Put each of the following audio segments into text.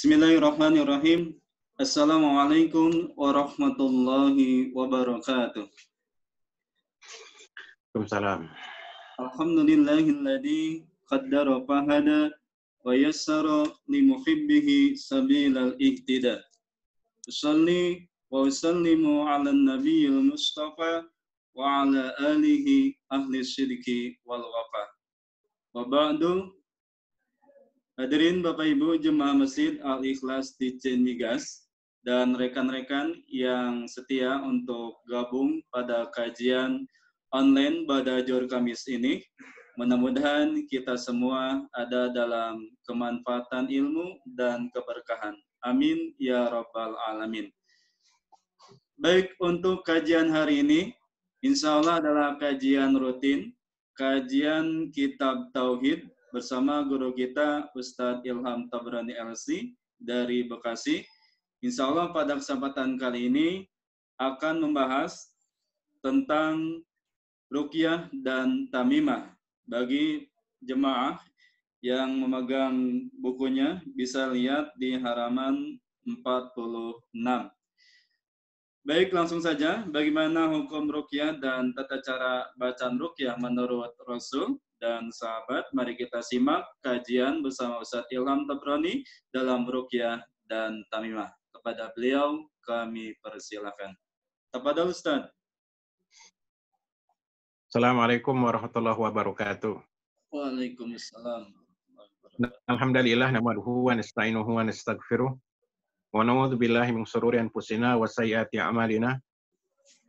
Bismillahirrahmanirrahim. Assalamualaikum warahmatullahi wabarakatuh. Waalaikumsalam. Alhamdulillahilladzi qaddara fahada wa yassara li muhibbihi sabilal ihtida. Usalli wa usallimu ala nabiyil mustafa wa ala alihi ahli syirki wal wafa. Wa ba'du Hadirin Bapak Ibu Jemaah Masjid Al-Ikhlas di Migas dan rekan-rekan yang setia untuk gabung pada kajian online pada Jor Kamis ini. Mudah-mudahan kita semua ada dalam kemanfaatan ilmu dan keberkahan. Amin ya rabbal alamin. Baik untuk kajian hari ini, insya Allah adalah kajian rutin, kajian kitab Tauhid bersama guru kita Ustadz Ilham Tabrani LC dari Bekasi. Insya Allah pada kesempatan kali ini akan membahas tentang rukyah dan tamimah. Bagi jemaah yang memegang bukunya bisa lihat di halaman 46. Baik, langsung saja. Bagaimana hukum rukyah dan tata cara bacaan rukyah menurut Rasul? dan sahabat, mari kita simak kajian bersama Ustaz Ilham Tabrani dalam Rukyah dan Tamimah. Kepada beliau kami persilakan. Kepada Ustaz. Assalamualaikum warahmatullahi wabarakatuh. Waalaikumsalam. Alhamdulillah nahmaduhu wa nista'inuhu wa nista'gfiruh. wa na'udhu billahi min sururi anfusina wa sayyati a'malina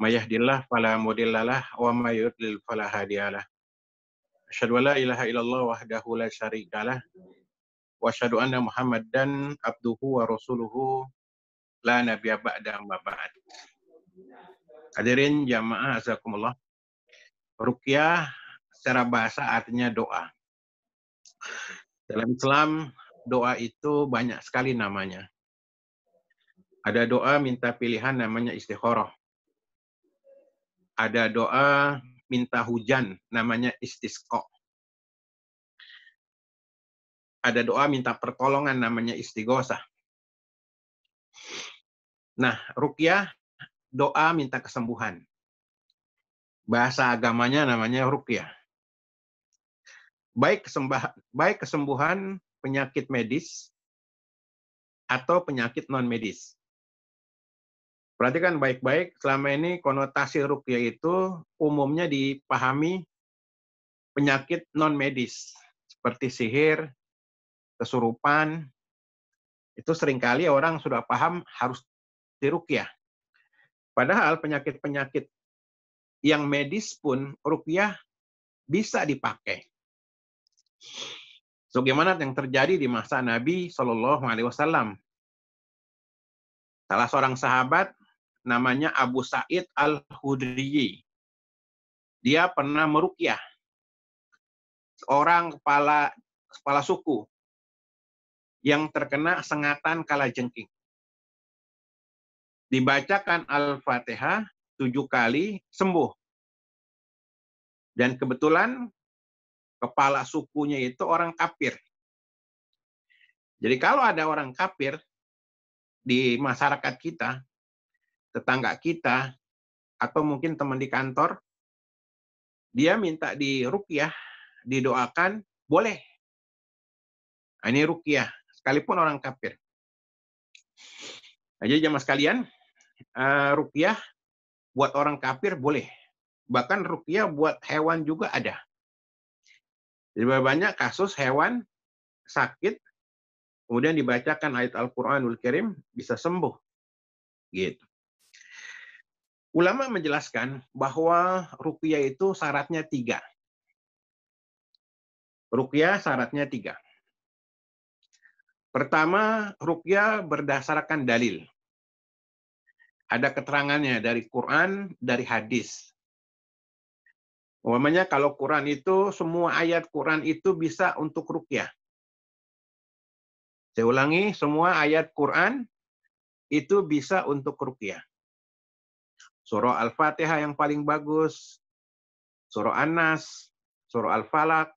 Mayahdillah falamudillalah wa mayudlil falahadiyalah. Asyadu la ilaha illallah wahdahu la syarikalah wa asyadu anna Muhammadan abduhu wa rasuluhu la nabi ba'da wa ba'd. Hadirin jamaah azakumullah. rukyah secara bahasa artinya doa. Dalam Islam doa itu banyak sekali namanya. Ada doa minta pilihan namanya istikharah. Ada doa minta hujan, namanya istisqo Ada doa minta pertolongan, namanya istigosa Nah, rukyah, doa minta kesembuhan. Bahasa agamanya namanya rukyah. Baik, kesembah, baik kesembuhan penyakit medis atau penyakit non-medis. Perhatikan baik-baik, selama ini konotasi rukyah itu umumnya dipahami penyakit non medis seperti sihir, kesurupan. Itu seringkali orang sudah paham harus dirukyah. Padahal penyakit-penyakit yang medis pun rukyah bisa dipakai. Bagaimana so, yang terjadi di masa Nabi Shallallahu Alaihi Wasallam? Salah seorang sahabat namanya Abu Said Al-Hudriyi. Dia pernah merukyah orang kepala kepala suku yang terkena sengatan kala jengking. Dibacakan Al-Fatihah tujuh kali sembuh. Dan kebetulan kepala sukunya itu orang kafir. Jadi kalau ada orang kafir di masyarakat kita, tetangga kita atau mungkin teman di kantor, dia minta di rukyah, didoakan, boleh. Nah, ini rukyah, sekalipun orang kafir. Nah, jadi jamaah sekalian, eh, rukyah buat orang kafir boleh. Bahkan rukyah buat hewan juga ada. Jadi banyak kasus hewan sakit, kemudian dibacakan ayat Al-Quranul Kirim, bisa sembuh. Gitu. Ulama menjelaskan bahwa rukyah itu syaratnya tiga. Rukyah syaratnya tiga. Pertama, rukyah berdasarkan dalil. Ada keterangannya dari Quran, dari hadis. Umumnya kalau Quran itu, semua ayat Quran itu bisa untuk rukyah. Saya ulangi, semua ayat Quran itu bisa untuk rukyah surah Al-Fatihah yang paling bagus, surah An-Nas, surah Al-Falak,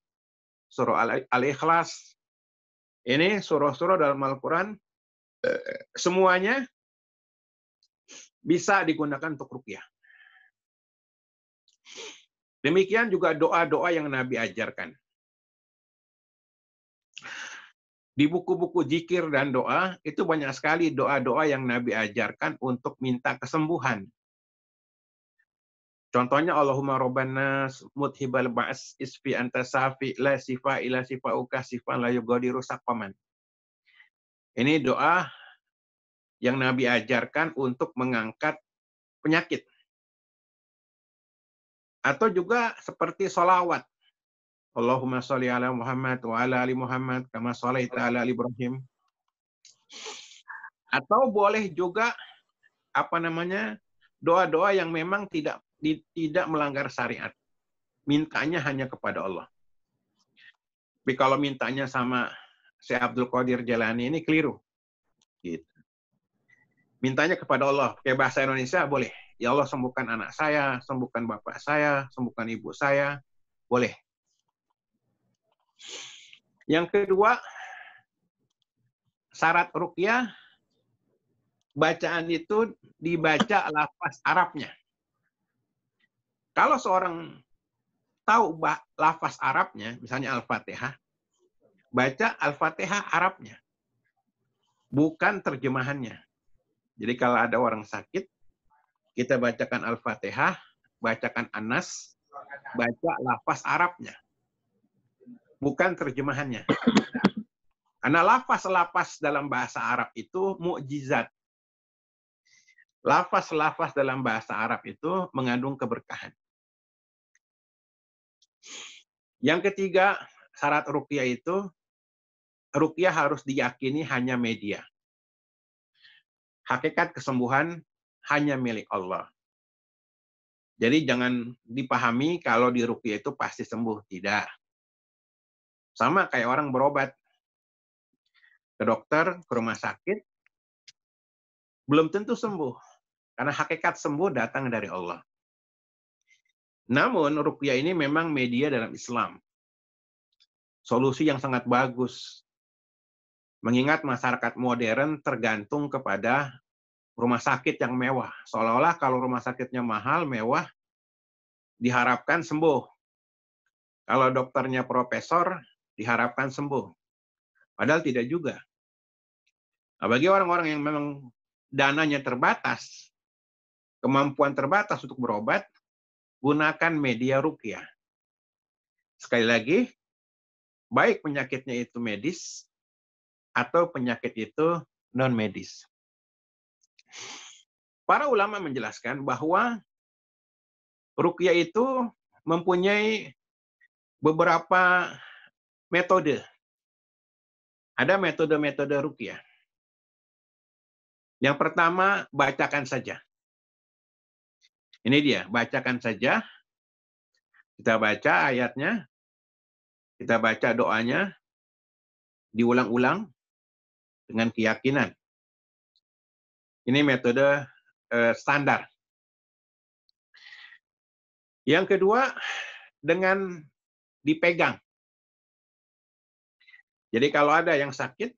surah Al-Ikhlas. Ini surah-surah dalam Al-Quran, eh, semuanya bisa digunakan untuk rukyah. Demikian juga doa-doa yang Nabi ajarkan. Di buku-buku jikir dan doa, itu banyak sekali doa-doa yang Nabi ajarkan untuk minta kesembuhan. Contohnya Allahumma robbana muthibal ba'as isfi anta safi la sifa ila sifa uka sifa la yugadiru sakpaman. Ini doa yang Nabi ajarkan untuk mengangkat penyakit. Atau juga seperti solawat. Allahumma sholli ala Muhammad wa ala ali Muhammad kama sholaita ala ali Ibrahim. Atau boleh juga apa namanya doa-doa yang memang tidak tidak melanggar syariat. Mintanya hanya kepada Allah. Tapi kalau mintanya sama si Abdul Qadir Jalani ini keliru. Gitu. Mintanya kepada Allah. Pakai bahasa Indonesia boleh. Ya Allah sembuhkan anak saya, sembuhkan bapak saya, sembuhkan ibu saya. Boleh. Yang kedua, syarat rukyah, bacaan itu dibaca lafaz Arabnya. Kalau seorang tahu lafaz Arabnya, misalnya Al-Fatihah, baca Al-Fatihah Arabnya. Bukan terjemahannya. Jadi kalau ada orang sakit, kita bacakan Al-Fatihah, bacakan Anas, baca lafaz Arabnya. Bukan terjemahannya. Karena lafaz-lafaz dalam bahasa Arab itu mukjizat lafaz-lafaz dalam bahasa Arab itu mengandung keberkahan. Yang ketiga, syarat rukyah itu rukyah harus diyakini hanya media. Hakikat kesembuhan hanya milik Allah. Jadi jangan dipahami kalau di rukyah itu pasti sembuh, tidak. Sama kayak orang berobat ke dokter, ke rumah sakit, belum tentu sembuh. Karena hakikat sembuh datang dari Allah. Namun rukyah ini memang media dalam Islam. Solusi yang sangat bagus. Mengingat masyarakat modern tergantung kepada rumah sakit yang mewah. Seolah-olah kalau rumah sakitnya mahal, mewah, diharapkan sembuh. Kalau dokternya profesor, diharapkan sembuh. Padahal tidak juga. Nah, bagi orang-orang yang memang dananya terbatas, kemampuan terbatas untuk berobat, gunakan media rukyah. Sekali lagi, baik penyakitnya itu medis atau penyakit itu non medis. Para ulama menjelaskan bahwa rukyah itu mempunyai beberapa metode. Ada metode-metode rukyah. Yang pertama, bacakan saja. Ini dia, bacakan saja. Kita baca ayatnya. Kita baca doanya. Diulang-ulang dengan keyakinan. Ini metode eh, standar. Yang kedua, dengan dipegang. Jadi kalau ada yang sakit,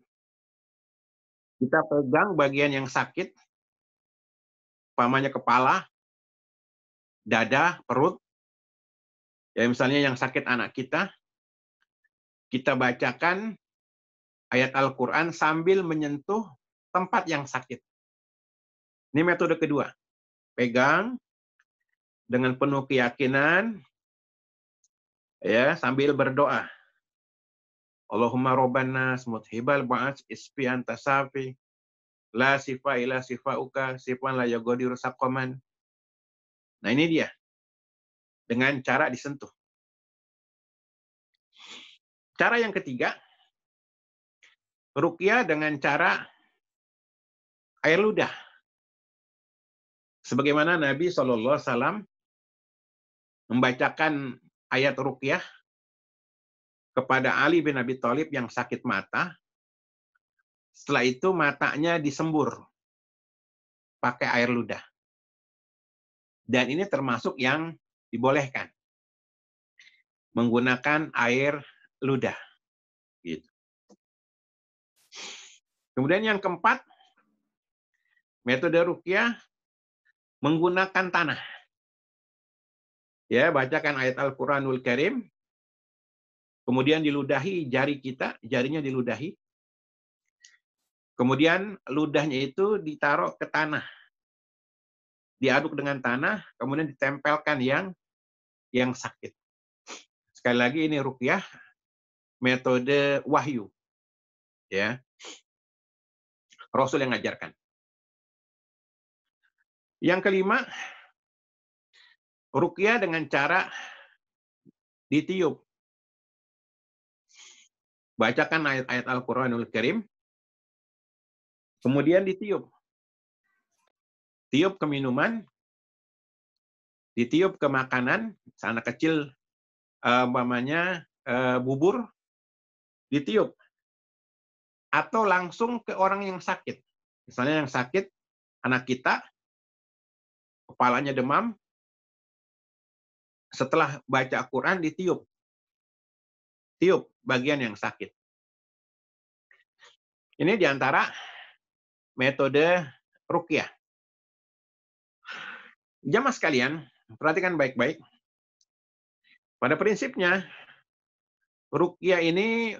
kita pegang bagian yang sakit, pamannya kepala, dada, perut. Ya misalnya yang sakit anak kita, kita bacakan ayat Al-Qur'an sambil menyentuh tempat yang sakit. Ini metode kedua. Pegang dengan penuh keyakinan ya sambil berdoa. Allahumma robbana smuthibal ba'ats ispi antasafi la sifa ila sifauka sifan la yagodiru saqaman Nah ini dia. Dengan cara disentuh. Cara yang ketiga, rukyah dengan cara air ludah. Sebagaimana Nabi saw membacakan ayat rukyah kepada Ali bin Abi Thalib yang sakit mata. Setelah itu matanya disembur pakai air ludah. Dan ini termasuk yang dibolehkan. Menggunakan air ludah. Gitu. Kemudian yang keempat, metode rukyah menggunakan tanah. Ya, bacakan ayat Al-Qur'anul Karim. Kemudian diludahi jari kita, jarinya diludahi. Kemudian ludahnya itu ditaruh ke tanah diaduk dengan tanah, kemudian ditempelkan yang yang sakit. Sekali lagi ini rukyah metode wahyu. Ya. Rasul yang ngajarkan. Yang kelima, rukyah dengan cara ditiup. Bacakan ayat-ayat Al-Qur'anul Karim, kemudian ditiup ditiup ke minuman, ditiup ke makanan, sana kecil eh, umpamanya eh, bubur, ditiup. Atau langsung ke orang yang sakit. Misalnya yang sakit, anak kita, kepalanya demam, setelah baca quran ditiup. Tiup bagian yang sakit. Ini diantara metode rukyah. Jamaah sekalian, perhatikan baik-baik. Pada prinsipnya, rukyah ini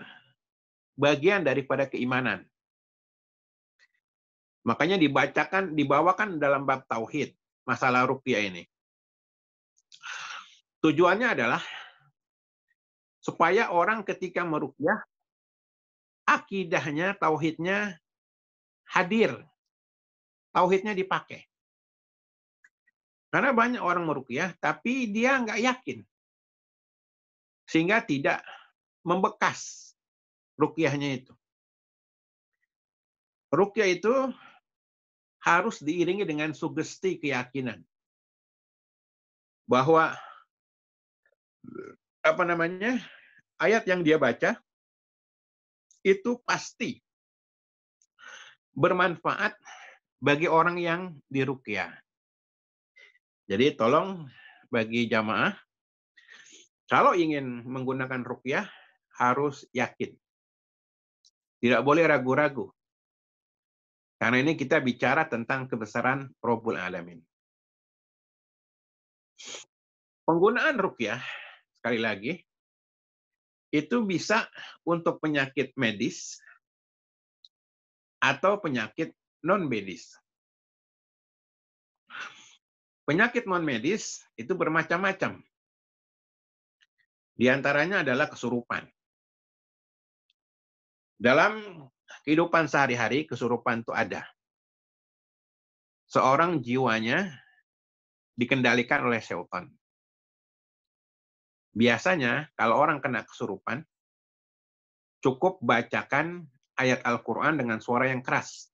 bagian daripada keimanan. Makanya dibacakan, dibawakan dalam bab tauhid masalah rukyah ini. Tujuannya adalah supaya orang ketika merukyah akidahnya, tauhidnya hadir. Tauhidnya dipakai. Karena banyak orang merukyah, tapi dia nggak yakin. Sehingga tidak membekas rukyahnya itu. Rukyah itu harus diiringi dengan sugesti keyakinan. Bahwa apa namanya ayat yang dia baca itu pasti bermanfaat bagi orang yang dirukyah. Jadi tolong bagi jamaah, kalau ingin menggunakan rukyah harus yakin. Tidak boleh ragu-ragu. Karena ini kita bicara tentang kebesaran Robul Alamin. Penggunaan rukyah, sekali lagi, itu bisa untuk penyakit medis atau penyakit non-medis. Penyakit non medis itu bermacam-macam. Di antaranya adalah kesurupan. Dalam kehidupan sehari-hari, kesurupan itu ada. Seorang jiwanya dikendalikan oleh setan. Biasanya, kalau orang kena kesurupan, cukup bacakan ayat Al-Quran dengan suara yang keras.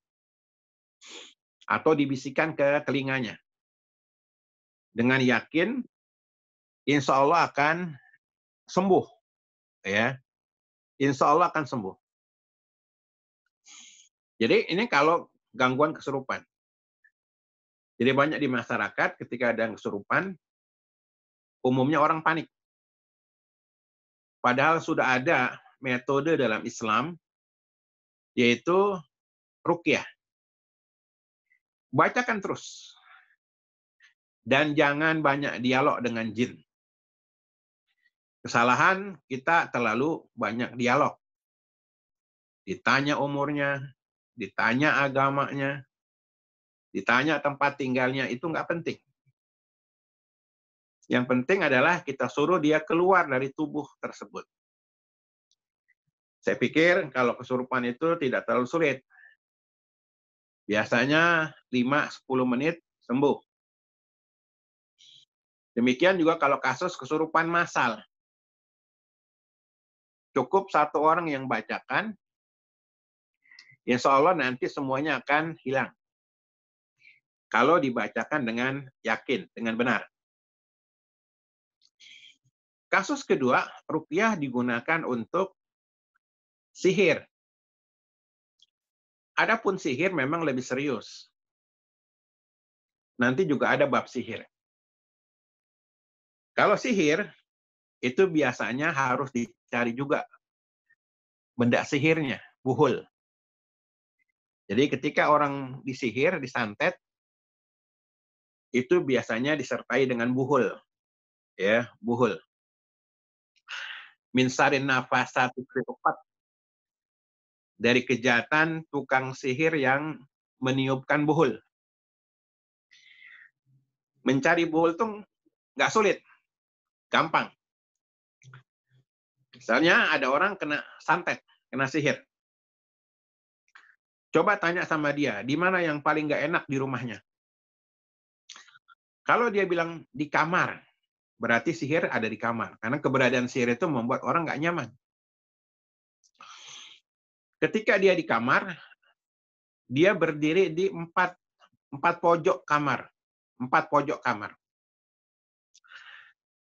Atau dibisikkan ke telinganya dengan yakin, insya Allah akan sembuh. Ya, insya Allah akan sembuh. Jadi ini kalau gangguan kesurupan. Jadi banyak di masyarakat ketika ada kesurupan, umumnya orang panik. Padahal sudah ada metode dalam Islam, yaitu rukyah. Bacakan terus dan jangan banyak dialog dengan jin. Kesalahan kita terlalu banyak dialog. Ditanya umurnya, ditanya agamanya, ditanya tempat tinggalnya, itu nggak penting. Yang penting adalah kita suruh dia keluar dari tubuh tersebut. Saya pikir kalau kesurupan itu tidak terlalu sulit. Biasanya 5-10 menit sembuh. Demikian juga kalau kasus kesurupan massal. Cukup satu orang yang bacakan, ya insya Allah nanti semuanya akan hilang. Kalau dibacakan dengan yakin, dengan benar. Kasus kedua, rupiah digunakan untuk sihir. Adapun sihir memang lebih serius. Nanti juga ada bab sihir. Kalau sihir, itu biasanya harus dicari juga benda sihirnya, buhul. Jadi ketika orang disihir, disantet, itu biasanya disertai dengan buhul. Ya, buhul. Min sarin nafasa tukriukat. Dari kejahatan tukang sihir yang meniupkan buhul. Mencari buhul itu nggak sulit. Gampang. Misalnya ada orang kena santet, kena sihir. Coba tanya sama dia, di mana yang paling nggak enak di rumahnya? Kalau dia bilang di kamar, berarti sihir ada di kamar. Karena keberadaan sihir itu membuat orang nggak nyaman. Ketika dia di kamar, dia berdiri di empat, empat pojok kamar. Empat pojok kamar.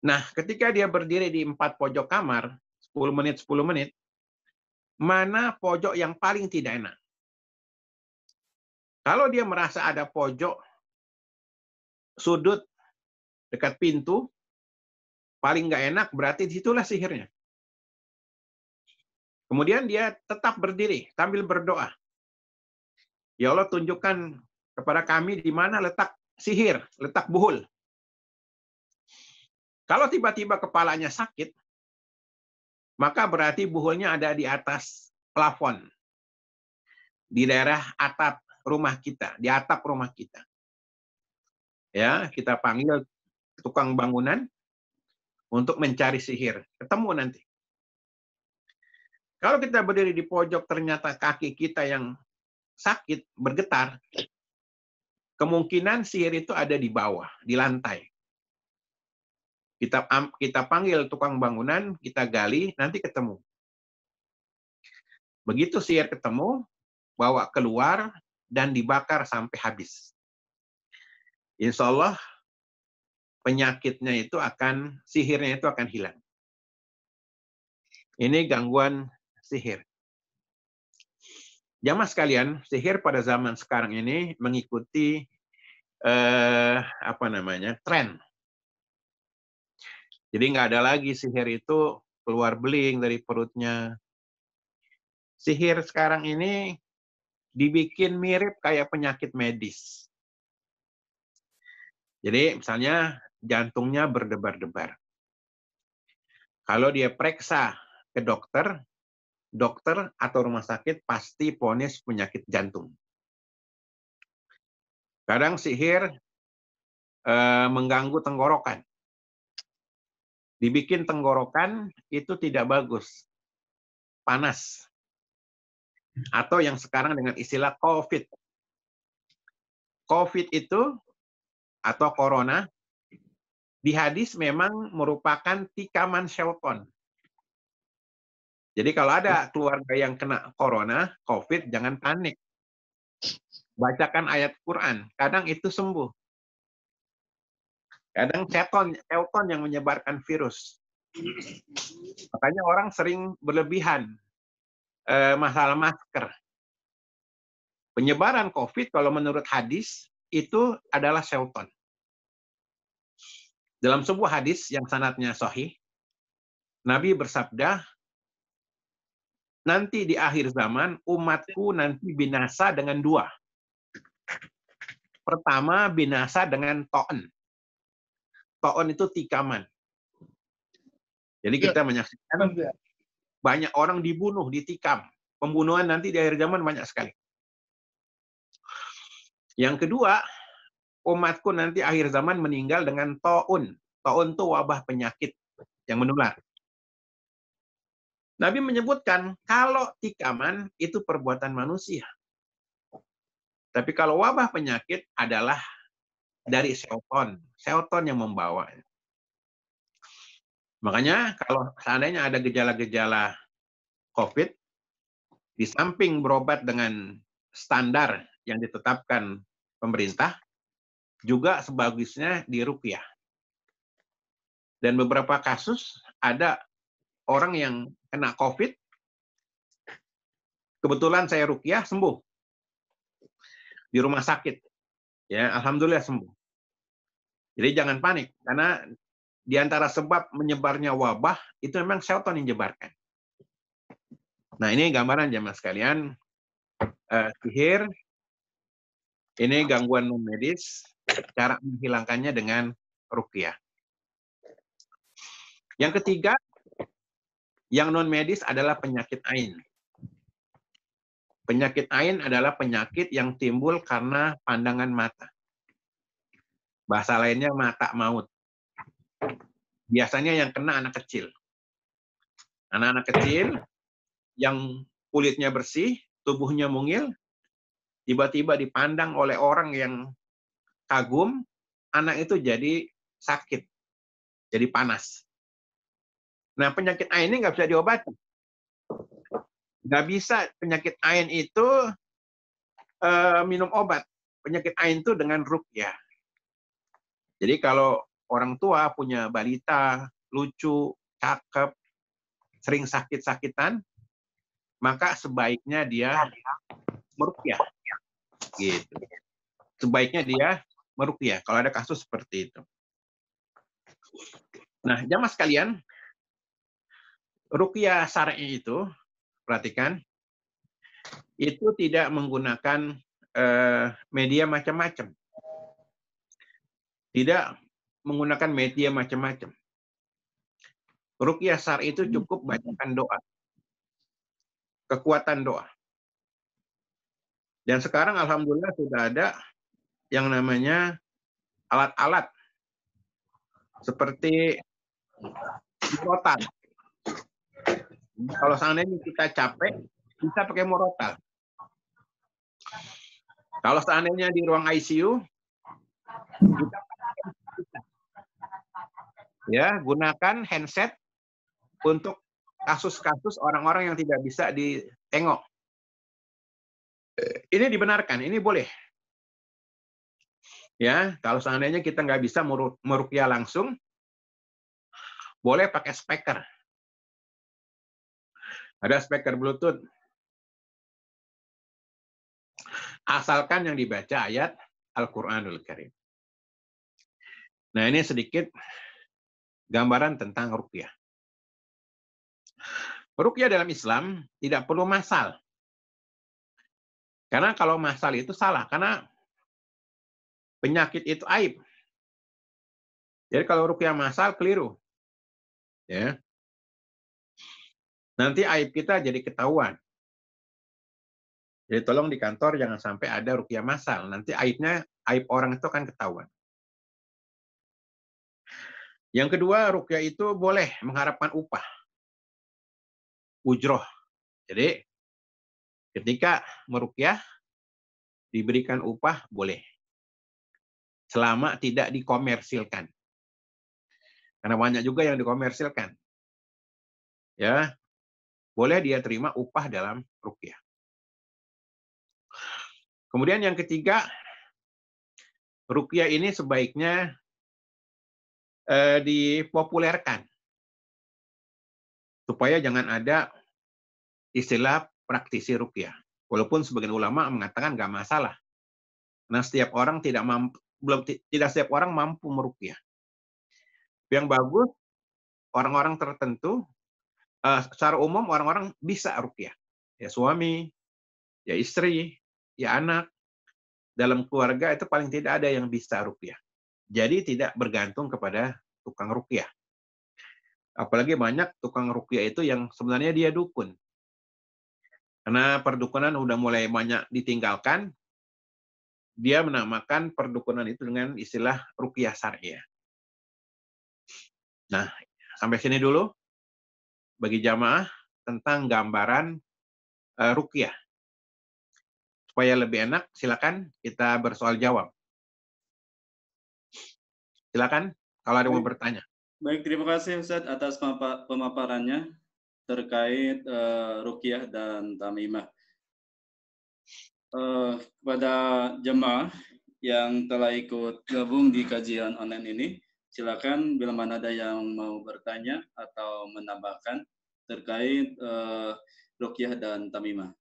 Nah, ketika dia berdiri di empat pojok kamar, 10 menit, 10 menit, mana pojok yang paling tidak enak? Kalau dia merasa ada pojok, sudut dekat pintu, paling nggak enak, berarti disitulah sihirnya. Kemudian dia tetap berdiri sambil berdoa. Ya Allah tunjukkan kepada kami di mana letak sihir, letak buhul. Kalau tiba-tiba kepalanya sakit, maka berarti buhulnya ada di atas plafon, di daerah atap rumah kita, di atap rumah kita. Ya, kita panggil tukang bangunan untuk mencari sihir. Ketemu nanti. Kalau kita berdiri di pojok ternyata kaki kita yang sakit, bergetar, kemungkinan sihir itu ada di bawah, di lantai. Kita kita panggil tukang bangunan, kita gali, nanti ketemu. Begitu sihir ketemu, bawa keluar dan dibakar sampai habis. Insya Allah penyakitnya itu akan sihirnya itu akan hilang. Ini gangguan sihir. Jamaah sekalian, sihir pada zaman sekarang ini mengikuti eh, apa namanya tren. Jadi nggak ada lagi sihir itu keluar beling dari perutnya. Sihir sekarang ini dibikin mirip kayak penyakit medis. Jadi misalnya jantungnya berdebar-debar. Kalau dia periksa ke dokter, dokter atau rumah sakit pasti ponis penyakit jantung. Kadang sihir eh, mengganggu tenggorokan dibikin tenggorokan itu tidak bagus. Panas. Atau yang sekarang dengan istilah COVID. COVID itu atau corona di hadis memang merupakan tikaman syaitan. Jadi kalau ada keluarga yang kena corona, COVID, jangan panik. Bacakan ayat Quran. Kadang itu sembuh. Kadang seton, Elton yang menyebarkan virus. Makanya orang sering berlebihan eh, masalah masker. Penyebaran COVID kalau menurut hadis itu adalah Shelton. Dalam sebuah hadis yang sanatnya sahih, Nabi bersabda, nanti di akhir zaman umatku nanti binasa dengan dua. Pertama binasa dengan to'en. Toon itu tikaman. Jadi iya. kita ya. menyaksikan iya. banyak orang dibunuh, ditikam. Pembunuhan nanti di akhir zaman banyak sekali. Yang kedua, umatku nanti akhir zaman meninggal dengan taun. Taun itu wabah penyakit yang menular. Nabi menyebutkan kalau tikaman itu perbuatan manusia. Tapi kalau wabah penyakit adalah dari seton, Shelton yang membawa. Makanya kalau seandainya ada gejala-gejala COVID, di samping berobat dengan standar yang ditetapkan pemerintah, juga sebagusnya di rupiah. Dan beberapa kasus ada orang yang kena COVID, kebetulan saya rukiah sembuh di rumah sakit. Ya, alhamdulillah sembuh. Jadi jangan panik, karena di antara sebab menyebarnya wabah, itu memang Shelton yang jebarkan. Nah, ini gambaran jamaah sekalian. Kehir, sihir, ini gangguan non medis, cara menghilangkannya dengan rukyah. Yang ketiga, yang non medis adalah penyakit ain. Penyakit ain adalah penyakit yang timbul karena pandangan mata. Bahasa lainnya mata maut. Biasanya yang kena anak kecil. Anak-anak kecil yang kulitnya bersih, tubuhnya mungil, tiba-tiba dipandang oleh orang yang kagum, anak itu jadi sakit, jadi panas. Nah, penyakit AIN ini nggak bisa diobati. Nggak bisa penyakit AIN itu eh, minum obat. Penyakit AIN itu dengan rukyah. Jadi kalau orang tua punya balita, lucu, cakep, sering sakit-sakitan, maka sebaiknya dia merukyah. Gitu. Sebaiknya dia merukyah kalau ada kasus seperti itu. Nah, jamaah sekalian, rukyah syar'i itu perhatikan itu tidak menggunakan eh, media macam-macam. Tidak menggunakan media macam-macam. Rukyah sar itu hmm. cukup bacakan doa. Kekuatan doa. Dan sekarang alhamdulillah sudah ada yang namanya alat-alat seperti morotal. Kalau seandainya kita capek, bisa pakai morotal. Kalau seandainya di ruang ICU, kita Ya, gunakan handset untuk kasus-kasus orang-orang yang tidak bisa ditengok. Ini dibenarkan, ini boleh. Ya, kalau seandainya kita nggak bisa merukia langsung, boleh pakai speaker. Ada speaker Bluetooth. Asalkan yang dibaca ayat Al-Quranul Karim. Nah, ini sedikit gambaran tentang rukyah. Rukyah dalam Islam tidak perlu masal. Karena kalau masal itu salah, karena penyakit itu aib. Jadi kalau rukyah masal keliru. Ya. Nanti aib kita jadi ketahuan. Jadi tolong di kantor jangan sampai ada rukyah masal. Nanti aibnya aib orang itu akan ketahuan. Yang kedua, rukyah itu boleh mengharapkan upah. Ujroh. Jadi, ketika merukyah, diberikan upah, boleh. Selama tidak dikomersilkan. Karena banyak juga yang dikomersilkan. Ya, boleh dia terima upah dalam rukyah. Kemudian yang ketiga, rukyah ini sebaiknya eh, dipopulerkan supaya jangan ada istilah praktisi rukyah. Walaupun sebagian ulama mengatakan nggak masalah. Nah, setiap orang tidak mampu belum tidak setiap orang mampu merukyah. Yang bagus orang-orang tertentu eh, secara umum orang-orang bisa rukyah. Ya suami, ya istri, ya anak. Dalam keluarga itu paling tidak ada yang bisa rukyah. Jadi tidak bergantung kepada tukang rukyah. Apalagi banyak tukang rukyah itu yang sebenarnya dia dukun. Karena perdukunan sudah mulai banyak ditinggalkan, dia menamakan perdukunan itu dengan istilah rukyah syariah. Nah, sampai sini dulu bagi jamaah tentang gambaran eh, rukyah. Supaya lebih enak, silakan kita bersoal jawab. Silakan kalau ada yang mau bertanya. Baik, terima kasih Ustaz atas pemaparannya terkait uh, eh, rukyah dan tamimah. Uh, kepada jemaah yang telah ikut gabung di kajian online ini, silakan bila mana ada yang mau bertanya atau menambahkan terkait uh, eh, rukyah dan tamimah.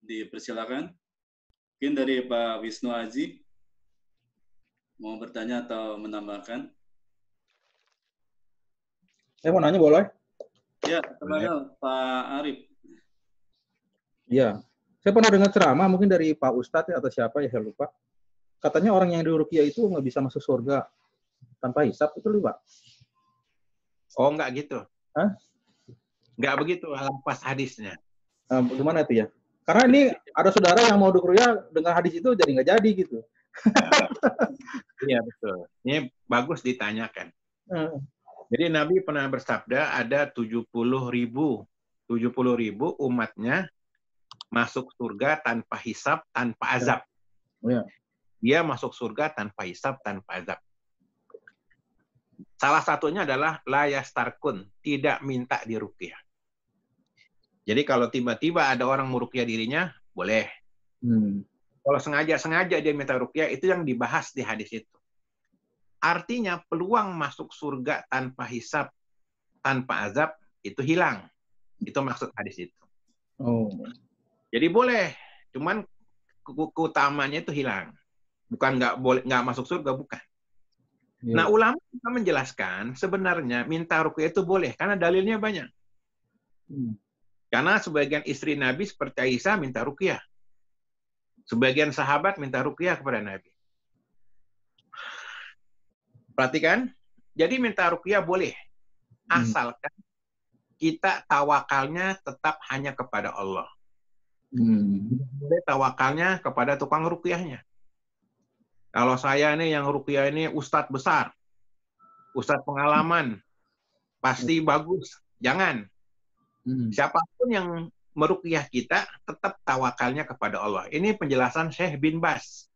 Dipersilakan. Mungkin dari Pak Wisnu Aji mau bertanya atau menambahkan? Saya mau nanya boleh? Ya, kepada Pak Arif. Ya, saya pernah dengar ceramah mungkin dari Pak Ustadz atau siapa ya saya lupa. Katanya orang yang di Rukia itu nggak bisa masuk surga tanpa hisap itu lupa. Oh nggak gitu? Hah? Nggak begitu pas hadisnya. Um, gimana itu ya? Karena ini ada saudara yang mau dukruya dengan hadis itu jadi nggak jadi gitu. Iya betul. Ini bagus ditanyakan. Hmm. Jadi Nabi pernah bersabda ada 70 ribu, 70 ribu umatnya masuk surga tanpa hisap, tanpa azab. Ya. Dia masuk surga tanpa hisap, tanpa azab. Salah satunya adalah layas tarkun, tidak minta dirukyah. Jadi kalau tiba-tiba ada orang merukyah dirinya, boleh. Hmm. Kalau sengaja-sengaja dia minta rukyah, itu yang dibahas di hadis itu. Artinya peluang masuk surga tanpa hisap, tanpa azab, itu hilang. Itu maksud hadis itu. Oh. Jadi boleh, cuman keutamanya itu hilang. Bukan nggak boleh nggak masuk surga, bukan. Yeah. Nah ulama kita menjelaskan sebenarnya minta rukyah itu boleh karena dalilnya banyak. Hmm. Karena sebagian istri Nabi seperti Aisyah minta rukyah. Sebagian sahabat minta rukyah kepada Nabi. Perhatikan, jadi minta rukyah boleh. Hmm. Asalkan hmm. kita tawakalnya tetap hanya kepada Allah. Hmm. tawakalnya kepada tukang rukyahnya. Kalau saya ini yang rukyah ini ustadz besar, ustadz pengalaman, pasti hmm. bagus. Jangan. Hmm. Siapapun yang merukyah kita, tetap tawakalnya kepada Allah. Ini penjelasan Syekh bin Bas.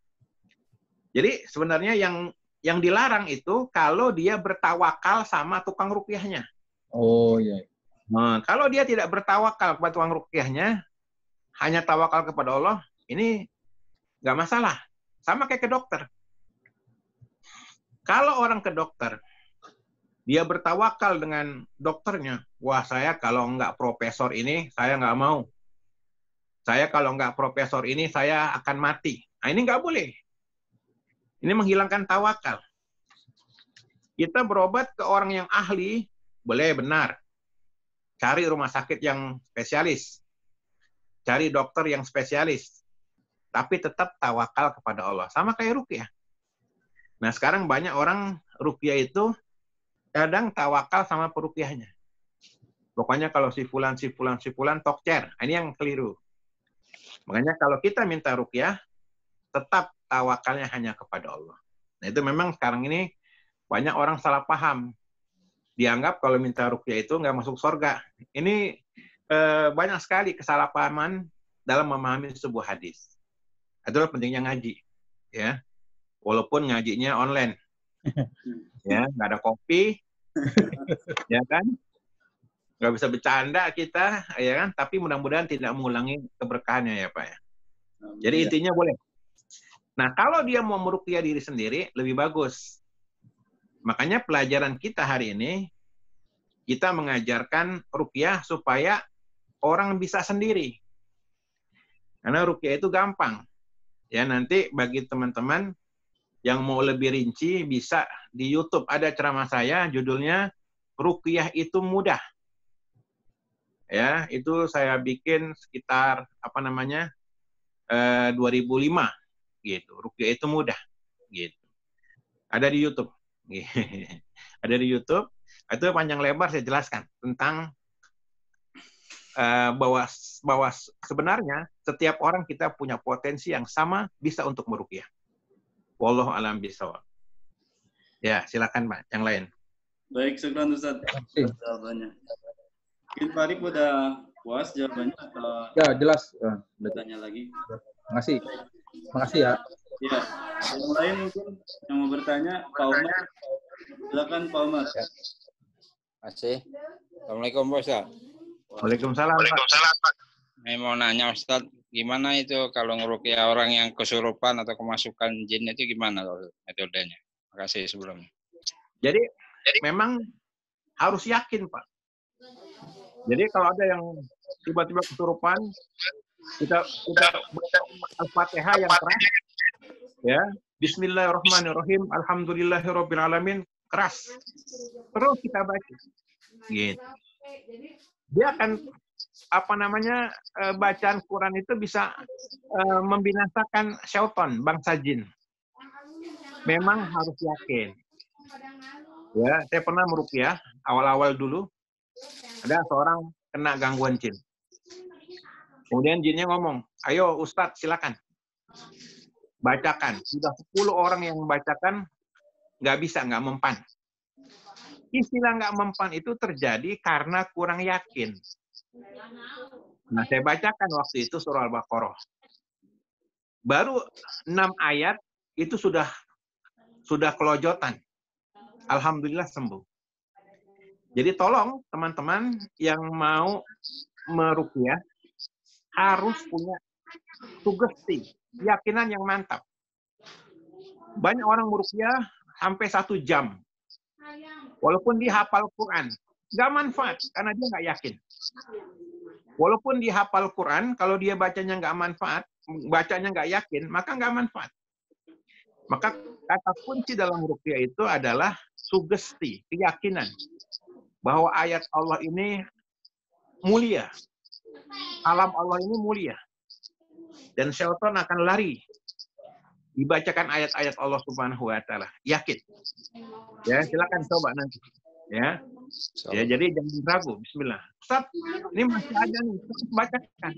Jadi sebenarnya yang yang dilarang itu kalau dia bertawakal sama tukang rukyahnya. Oh iya. Nah, kalau dia tidak bertawakal kepada tukang rukyahnya, hanya tawakal kepada Allah, ini nggak masalah. Sama kayak ke dokter. Kalau orang ke dokter, dia bertawakal dengan dokternya. Wah, saya kalau nggak profesor ini, saya nggak mau. Saya kalau nggak profesor ini, saya akan mati. Nah, ini nggak boleh. Ini menghilangkan tawakal. Kita berobat ke orang yang ahli, boleh benar. Cari rumah sakit yang spesialis. Cari dokter yang spesialis. Tapi tetap tawakal kepada Allah. Sama kayak rukyah. Nah, sekarang banyak orang rukyah itu kadang tawakal sama perukiahnya. Pokoknya kalau si fulan, si fulan, si fulan, tokcer. Nah, ini yang keliru. Makanya kalau kita minta rukyah, tetap tawakalnya hanya kepada Allah. Nah itu memang sekarang ini banyak orang salah paham. Dianggap kalau minta rukyah itu nggak masuk surga. Ini eh, banyak sekali kesalahpahaman dalam memahami sebuah hadis. Itulah pentingnya ngaji. ya. Walaupun ngajinya online. ya nggak ada kopi ya kan nggak bisa bercanda kita ya kan tapi mudah-mudahan tidak mengulangi keberkahannya ya pak ya jadi iya. intinya boleh nah kalau dia mau merukia diri sendiri lebih bagus makanya pelajaran kita hari ini kita mengajarkan rukiah supaya orang bisa sendiri karena rukiah itu gampang ya nanti bagi teman-teman yang mau lebih rinci bisa di YouTube ada ceramah saya judulnya Rukiah itu mudah. Ya, itu saya bikin sekitar apa namanya? Eh, 2005 gitu. Rukiah itu mudah gitu. Ada di YouTube. ada di YouTube. Nah, itu panjang lebar saya jelaskan tentang eh, bahwa bahwa sebenarnya setiap orang kita punya potensi yang sama bisa untuk merukiah. Wallah alam bisawab. Ya, silakan Pak, yang lain. Baik, syukran Ustaz jawabannya. Mungkin Farid udah puas jawabannya atau Ya, jelas. Ya, tanya lagi. Terima kasih ya. Ya, yang lain mungkin yang mau bertanya Pak Umar. Silakan Pak Umar. Ya. kasih. Assalamualaikum Pak Ustaz. Waalaikumsalam. Waalaikumsalam Pak. Saya mau nanya Ustaz, gimana itu kalau ngerukia orang yang kesurupan atau kemasukan jin itu gimana metodenya? Makasih sebelumnya. Jadi, Jadi memang harus yakin Pak. Jadi kalau ada yang tiba-tiba kesurupan, kita kita baca Al-Fatihah yang keras, ya. Bismillahirrahmanirrahim, Alhamdulillahirobbilalamin, keras. Terus kita baca. Gitu. Dia akan apa namanya eh, bacaan Quran itu bisa eh, membinasakan syaitan bangsa jin. Memang harus yakin. Ya, saya pernah merukyah ya, awal-awal dulu ada seorang kena gangguan jin. Kemudian jinnya ngomong, ayo Ustadz silakan bacakan. Sudah 10 orang yang membacakan, nggak bisa, nggak mempan. Istilah nggak mempan itu terjadi karena kurang yakin. Nah, saya bacakan waktu itu surah Al-Baqarah. Baru enam ayat itu sudah sudah kelojotan. Alhamdulillah sembuh. Jadi tolong teman-teman yang mau merukyah harus punya tugas sugesti, keyakinan yang mantap. Banyak orang merukyah sampai satu jam. Walaupun dihafal Quran, Nggak manfaat, karena dia nggak yakin. Walaupun dia hafal Quran, kalau dia bacanya nggak manfaat, bacanya nggak yakin, maka nggak manfaat. Maka kata kunci dalam rukyah itu adalah sugesti, keyakinan. Bahwa ayat Allah ini mulia. Alam Allah ini mulia. Dan syaitan akan lari dibacakan ayat-ayat Allah Subhanahu wa taala. Yakin. Ya, silakan coba nanti. Ya. Ya, jadi jangan ragu. Bismillah. Ustaz, ini masih ada nih. baca bacakan.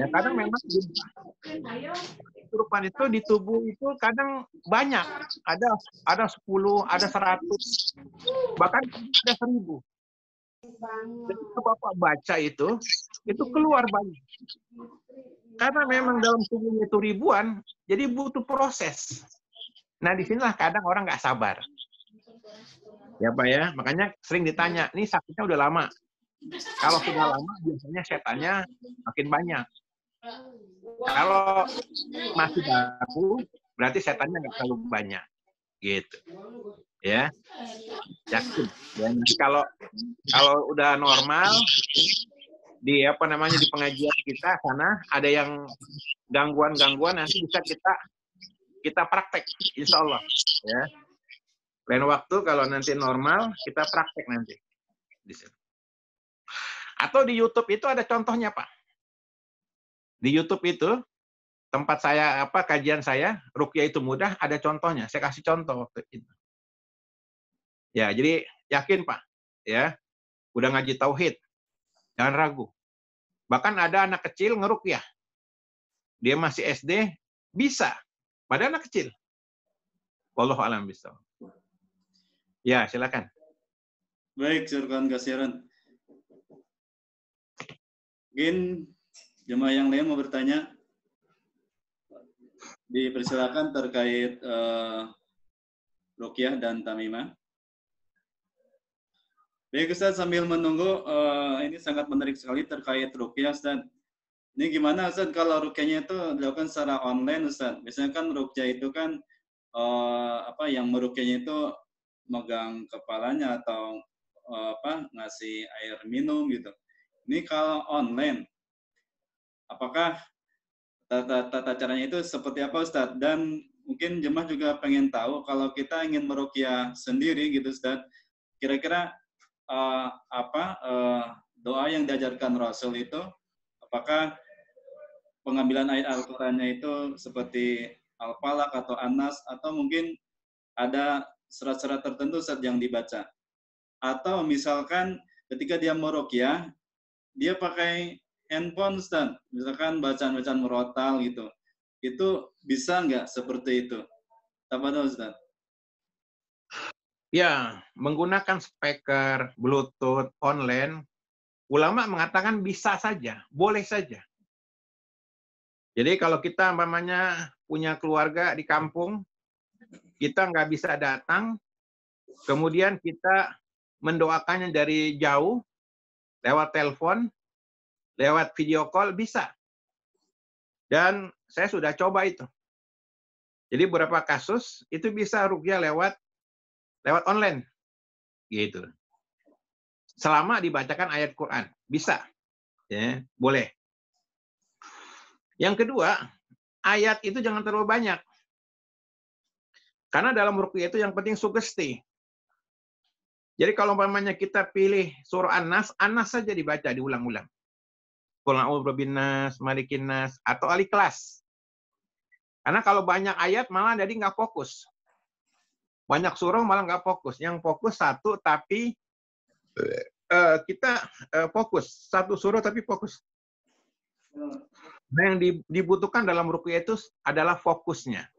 Ya, kadang memang kurban itu di tubuh itu kadang banyak. Ada ada 10, ada seratus bahkan ada seribu Jadi Bapak baca itu, itu keluar banyak. Karena memang dalam tubuhnya itu ribuan, jadi butuh proses. Nah, disinilah kadang orang nggak sabar. Ya Pak ya, makanya sering ditanya, ini sakitnya udah lama. Kalau sudah lama biasanya setannya makin banyak. Kalau masih baru berarti setannya nggak terlalu banyak. Gitu. Ya. Yakin. Dan ya, kalau kalau udah normal di apa namanya di pengajian kita sana ada yang gangguan-gangguan nanti bisa kita kita praktek insya Allah ya lain waktu kalau nanti normal, kita praktek nanti. Di sini. Atau di YouTube itu ada contohnya, Pak. Di YouTube itu, tempat saya, apa kajian saya, rukyah itu mudah, ada contohnya. Saya kasih contoh waktu itu. Ya, jadi yakin, Pak. Ya, udah ngaji tauhid. Jangan ragu. Bahkan ada anak kecil ngerukyah. Dia masih SD, bisa. Pada anak kecil. Wallahu alam bisawab. Ya, silakan. Baik, Sirkan Kasiran. Mungkin jemaah yang lain mau bertanya. Dipersilakan terkait uh, eh, Rukyah dan Tamimah. Baik Ustaz, sambil menunggu, uh, ini sangat menarik sekali terkait rukyah Ustaz. Ini gimana Ustaz kalau rukyahnya itu dilakukan secara online Ustaz? Biasanya kan rukyah itu kan uh, apa yang merukyahnya itu megang kepalanya atau eh, apa ngasih air minum gitu. Ini kalau online, apakah tata, tata caranya itu seperti apa Ustadz? Dan mungkin jemaah juga pengen tahu kalau kita ingin merukyah sendiri gitu Ustadz, kira-kira uh, apa uh, doa yang diajarkan Rasul itu, apakah pengambilan ayat Al-Qur'annya itu seperti Al-Falaq atau Anas atau mungkin ada surat-surat tertentu saat yang dibaca. Atau misalkan ketika dia merokiah, ya, dia pakai handphone stand, misalkan bacaan-bacaan merotal gitu. Itu bisa nggak seperti itu? Tapada Ustaz. Ya, menggunakan speaker, bluetooth, online, ulama mengatakan bisa saja, boleh saja. Jadi kalau kita umpamanya punya keluarga di kampung, kita nggak bisa datang, kemudian kita mendoakannya dari jauh, lewat telepon, lewat video call, bisa. Dan saya sudah coba itu. Jadi beberapa kasus itu bisa rukyah lewat lewat online. Gitu. Selama dibacakan ayat Quran, bisa. Ya, boleh. Yang kedua, ayat itu jangan terlalu banyak. Karena dalam rukyah itu yang penting sugesti. Jadi kalau umpamanya kita pilih surah anas, anas an Anas saja dibaca diulang-ulang. Qul a'udzu nas, malikin nas atau aliklas. Karena kalau banyak ayat malah jadi nggak fokus. Banyak surah malah nggak fokus. Yang fokus satu tapi eh, kita eh, fokus satu surah tapi fokus. Nah, yang dibutuhkan dalam rukyah itu adalah fokusnya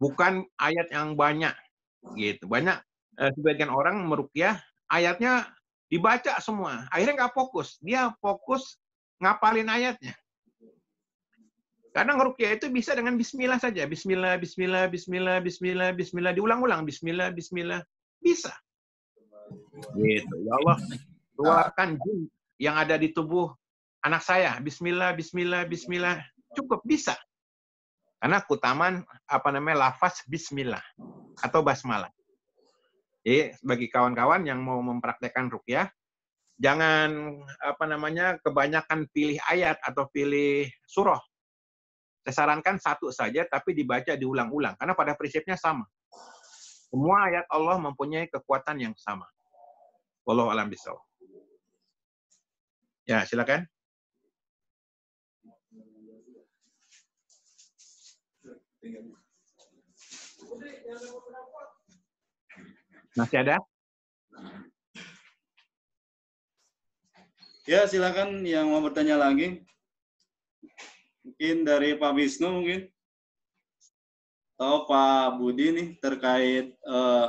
bukan ayat yang banyak gitu banyak eh, sebagian orang merukyah ayatnya dibaca semua akhirnya nggak fokus dia fokus ngapalin ayatnya Karena rukyah itu bisa dengan bismillah saja bismillah bismillah bismillah bismillah bismillah diulang-ulang bismillah bismillah bisa gitu ya Allah keluarkan jin yang ada di tubuh anak saya bismillah bismillah bismillah cukup bisa karena kutaman apa namanya lafaz bismillah atau basmalah. Jadi bagi kawan-kawan yang mau mempraktekkan rukyah, jangan apa namanya kebanyakan pilih ayat atau pilih surah. Saya sarankan satu saja tapi dibaca diulang-ulang karena pada prinsipnya sama. Semua ayat Allah mempunyai kekuatan yang sama. Wallahu alam bisawab. Ya, silakan. Masih ada? Ya, silakan yang mau bertanya lagi. Mungkin dari Pak Wisnu mungkin. Atau Pak Budi nih terkait uh, eh,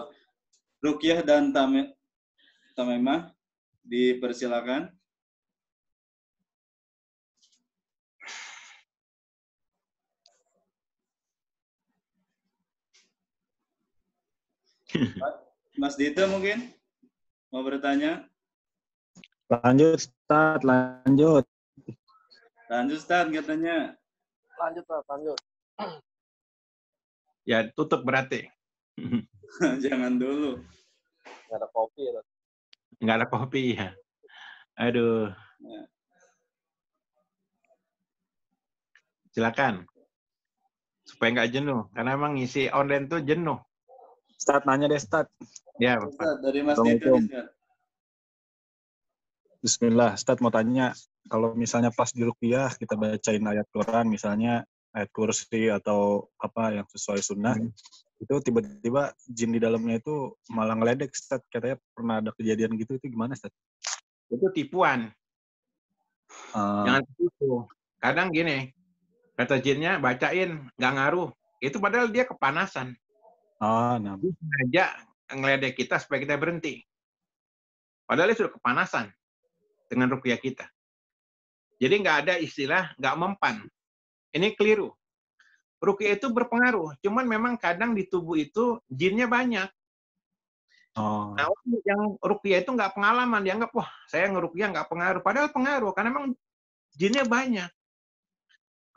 Rukyah dan Tamimah. Dipersilakan. Mas Dito mungkin mau bertanya? Lanjut, Ustaz, lanjut. Lanjut, Ustaz, katanya. Lanjut, Pak, lanjut. Ya, tutup berarti. Jangan dulu. Nggak ada kopi, ya. Nggak ada kopi, ya. Aduh. Ya. Silakan. Supaya nggak jenuh. Karena emang ngisi online tuh jenuh. Start nanya deh start. Ya, Bapak. dari Mas Dito. Bismillah, start mau tanya kalau misalnya pas di rukiah kita bacain ayat Quran misalnya ayat kursi atau apa yang sesuai sunnah hmm. itu tiba-tiba jin di dalamnya itu malah ngeledek start katanya pernah ada kejadian gitu itu gimana start? Itu tipuan. Uh, Jangan tipu. Kadang gini, kata jinnya bacain nggak ngaruh. Itu padahal dia kepanasan. Oh, nah. Dia sengaja ngeledek kita supaya kita berhenti. Padahal dia sudah kepanasan dengan rukyah kita. Jadi nggak ada istilah nggak mempan. Ini keliru. Rukyah itu berpengaruh. Cuman memang kadang di tubuh itu jinnya banyak. Oh. Nah, yang rukyah itu nggak pengalaman, dianggap wah saya ngerukyah nggak pengaruh. Padahal pengaruh karena memang jinnya banyak.